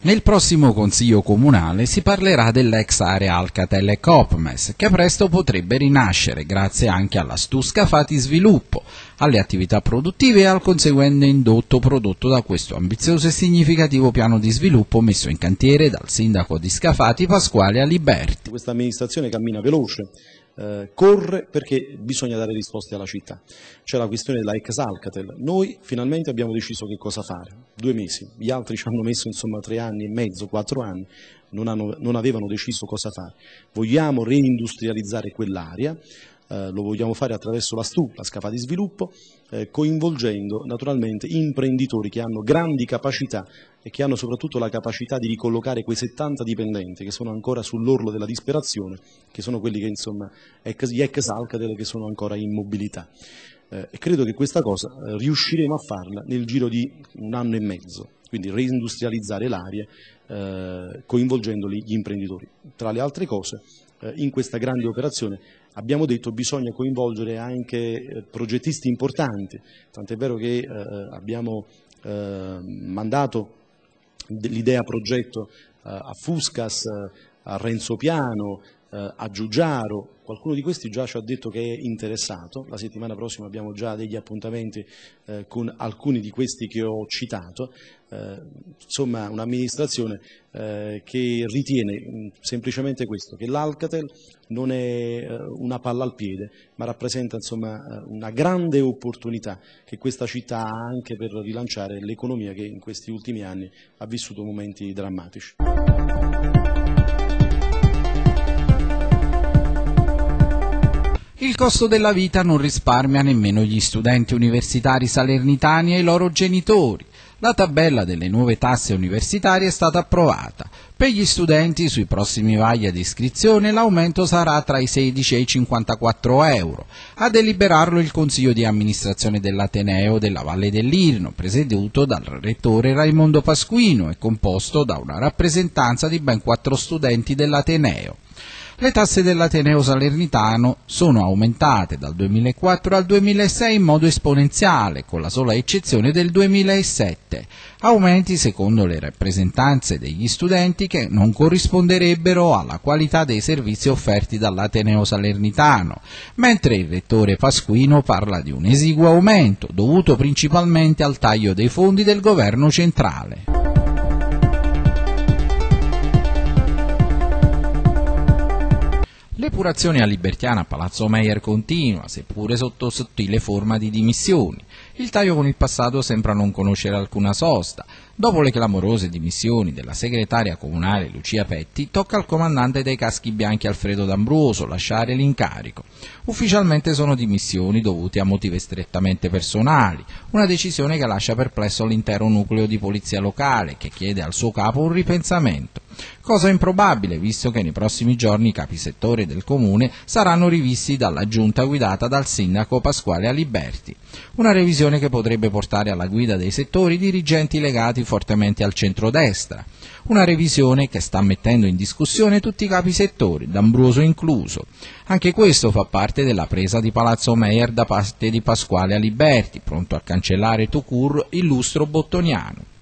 Nel prossimo Consiglio Comunale si parlerà dell'ex area Alcatel e Copmes, che presto potrebbe rinascere grazie anche alla Stusca Fati Sviluppo, alle attività produttive e al conseguente indotto prodotto da questo ambizioso e significativo piano di sviluppo messo in cantiere dal sindaco di Scafati Pasquale Aliberti. Questa amministrazione cammina veloce, eh, corre perché bisogna dare risposte alla città. C'è la questione della ex Alcatel. Noi finalmente abbiamo deciso che cosa fare. Due mesi, gli altri ci hanno messo insomma tre anni e mezzo, quattro anni, non, hanno, non avevano deciso cosa fare. Vogliamo reindustrializzare quell'area eh, lo vogliamo fare attraverso la STU, la Scafa di Sviluppo, eh, coinvolgendo naturalmente imprenditori che hanno grandi capacità e che hanno soprattutto la capacità di ricollocare quei 70 dipendenti che sono ancora sull'orlo della disperazione, che sono quelli che insomma, ex, gli ex Alcatel che sono ancora in mobilità. Eh, e credo che questa cosa eh, riusciremo a farla nel giro di un anno e mezzo quindi reindustrializzare l'area eh, coinvolgendoli gli imprenditori. Tra le altre cose eh, in questa grande operazione. Abbiamo detto che bisogna coinvolgere anche eh, progettisti importanti, tant'è vero che eh, abbiamo mandato l'idea progetto a Fuscas, a Renzo Piano, eh, a Giugiaro, qualcuno di questi già ci ha detto che è interessato, la settimana prossima abbiamo già degli appuntamenti eh, con alcuni di questi che ho citato, eh, insomma un'amministrazione eh, che ritiene mh, mm, semplicemente questo, che l'Alcatel non è eh, una palla al piede, ma rappresenta insomma, eh, una grande opportunità che questa città ha anche per rilanciare l'economia che in questi ultimi anni ha vissuto momenti drammatici. costo della vita non risparmia nemmeno gli studenti universitari salernitani e i loro genitori. La tabella delle nuove tasse universitarie è stata approvata. Per gli studenti sui prossimi vagli di iscrizione l'aumento sarà tra i 16 e i 54 euro. A deliberarlo il Consiglio di amministrazione dell'Ateneo della Valle dell'Irno, presieduto dal rettore Raimondo Pasquino e composto da una rappresentanza di ben quattro studenti dell'Ateneo. Le tasse dell'Ateneo Salernitano sono aumentate dal 2004 al 2006 in modo esponenziale, con la sola eccezione del 2007. Aumenti secondo le rappresentanze degli studenti che non corrisponderebbero alla qualità dei servizi offerti dall'Ateneo Salernitano, mentre il rettore Pasquino parla di un esiguo aumento dovuto principalmente al taglio dei fondi del governo centrale. depurazione a Libertiana a Palazzo Meyer continua, seppure sotto sottile forma di dimissioni. Il taglio con il passato sembra non conoscere alcuna sosta. Dopo le clamorose dimissioni della segretaria comunale Lucia Petti, tocca al comandante dei caschi bianchi Alfredo D'Ambruoso lasciare l'incarico. Ufficialmente sono dimissioni dovute a motivi strettamente personali, una decisione che lascia perplesso l'intero nucleo di polizia locale, che chiede al suo capo un ripensamento cosa improbabile visto che nei prossimi giorni i capisettore del Comune saranno rivisti dalla giunta guidata dal sindaco Pasquale Aliberti. Una revisione che potrebbe portare alla guida dei settori dirigenti legati fortemente al centrodestra. Una revisione che sta mettendo in discussione tutti i capisettori, D'Ambroso incluso. Anche questo fa parte della presa di Palazzo Meier da parte di Pasquale Aliberti, pronto a cancellare Tocur il lustro bottoniano.